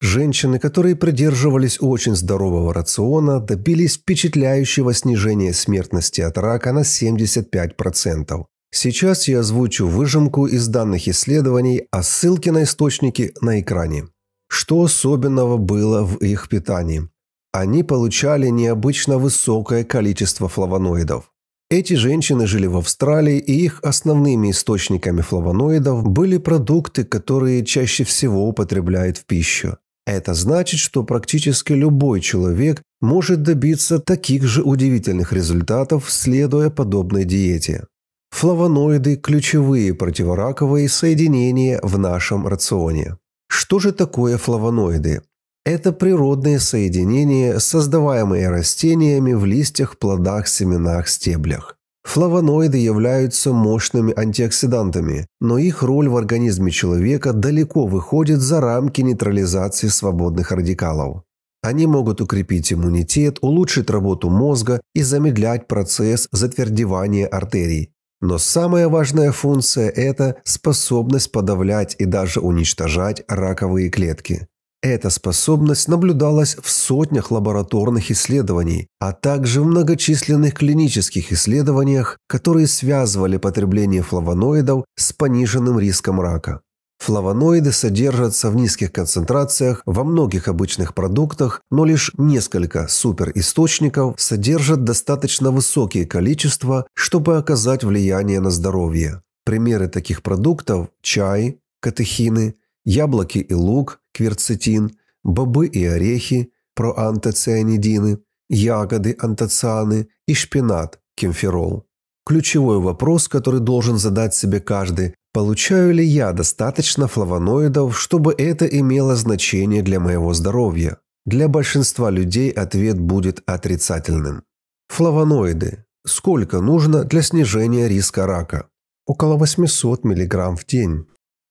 Женщины, которые придерживались очень здорового рациона, добились впечатляющего снижения смертности от рака на 75%. Сейчас я озвучу выжимку из данных исследований, а ссылки на источники на экране. Что особенного было в их питании? Они получали необычно высокое количество флавоноидов. Эти женщины жили в Австралии, и их основными источниками флавоноидов были продукты, которые чаще всего употребляют в пищу. Это значит, что практически любой человек может добиться таких же удивительных результатов, следуя подобной диете. Флавоноиды – ключевые противораковые соединения в нашем рационе. Что же такое флавоноиды? Это природные соединения, создаваемые растениями в листьях, плодах, семенах, стеблях. Флавоноиды являются мощными антиоксидантами, но их роль в организме человека далеко выходит за рамки нейтрализации свободных радикалов. Они могут укрепить иммунитет, улучшить работу мозга и замедлять процесс затвердевания артерий. Но самая важная функция – это способность подавлять и даже уничтожать раковые клетки. Эта способность наблюдалась в сотнях лабораторных исследований, а также в многочисленных клинических исследованиях, которые связывали потребление флавоноидов с пониженным риском рака. Флавоноиды содержатся в низких концентрациях во многих обычных продуктах, но лишь несколько суперисточников содержат достаточно высокие количества, чтобы оказать влияние на здоровье. Примеры таких продуктов – чай, катехины, яблоки и лук – кверцетин, бобы и орехи, проантоцианидины, ягоды, антоцианы и шпинат, кемферол. Ключевой вопрос, который должен задать себе каждый, получаю ли я достаточно флавоноидов, чтобы это имело значение для моего здоровья? Для большинства людей ответ будет отрицательным. Флавоноиды. Сколько нужно для снижения риска рака? Около 800 мг в день.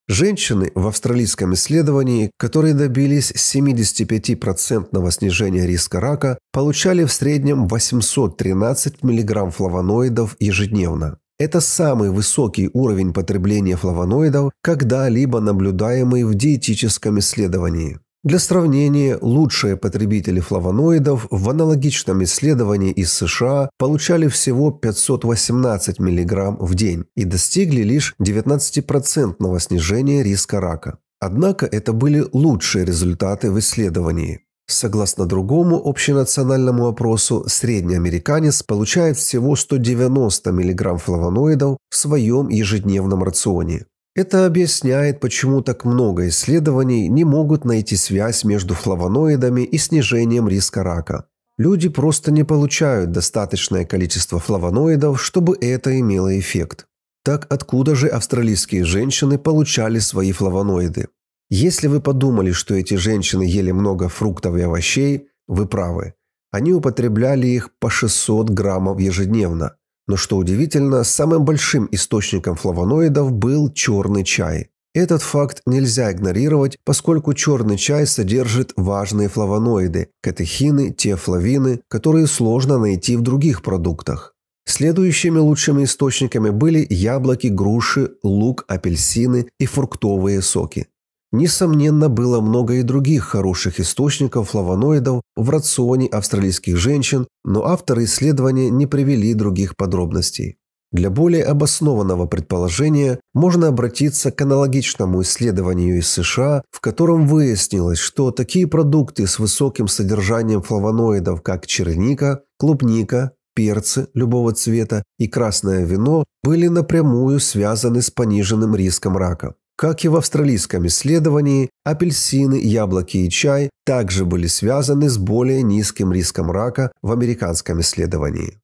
Женщины в австралийском исследовании, которые добились 75% снижения риска рака, получали в среднем 813 мг флавоноидов ежедневно. Это самый высокий уровень потребления флавоноидов, когда-либо наблюдаемый в диетическом исследовании. Для сравнения, лучшие потребители флавоноидов в аналогичном исследовании из США получали всего 518 мг в день и достигли лишь 19% снижения риска рака. Однако это были лучшие результаты в исследовании. Согласно другому общенациональному опросу, средний американец получает всего 190 мг флавоноидов в своем ежедневном рационе. Это объясняет, почему так много исследований не могут найти связь между флавоноидами и снижением риска рака. Люди просто не получают достаточное количество флавоноидов, чтобы это имело эффект. Так откуда же австралийские женщины получали свои флавоноиды? Если вы подумали, что эти женщины ели много фруктов и овощей, вы правы. Они употребляли их по 600 граммов ежедневно. Но что удивительно, самым большим источником флавоноидов был черный чай. Этот факт нельзя игнорировать, поскольку черный чай содержит важные флавоноиды – катехины, тефлавины, которые сложно найти в других продуктах. Следующими лучшими источниками были яблоки, груши, лук, апельсины и фруктовые соки. Несомненно, было много и других хороших источников флавоноидов в рационе австралийских женщин, но авторы исследования не привели других подробностей. Для более обоснованного предположения можно обратиться к аналогичному исследованию из США, в котором выяснилось, что такие продукты с высоким содержанием флавоноидов, как черника, клубника, перцы любого цвета и красное вино, были напрямую связаны с пониженным риском рака. Как и в австралийском исследовании, апельсины, яблоки и чай также были связаны с более низким риском рака в американском исследовании.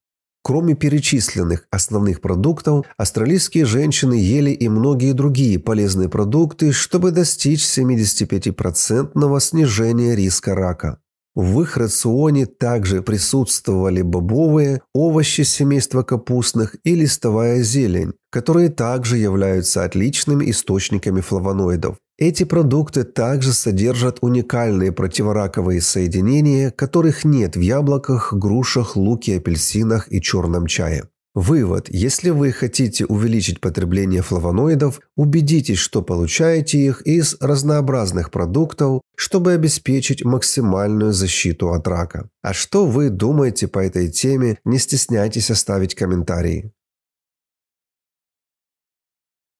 Кроме перечисленных основных продуктов, австралийские женщины ели и многие другие полезные продукты, чтобы достичь 75% снижения риска рака. В их рационе также присутствовали бобовые, овощи семейства капустных и листовая зелень, которые также являются отличными источниками флавоноидов. Эти продукты также содержат уникальные противораковые соединения, которых нет в яблоках, грушах, луке, апельсинах и черном чае. Вывод. Если вы хотите увеличить потребление флавоноидов, убедитесь, что получаете их из разнообразных продуктов, чтобы обеспечить максимальную защиту от рака. А что вы думаете по этой теме, не стесняйтесь оставить комментарии.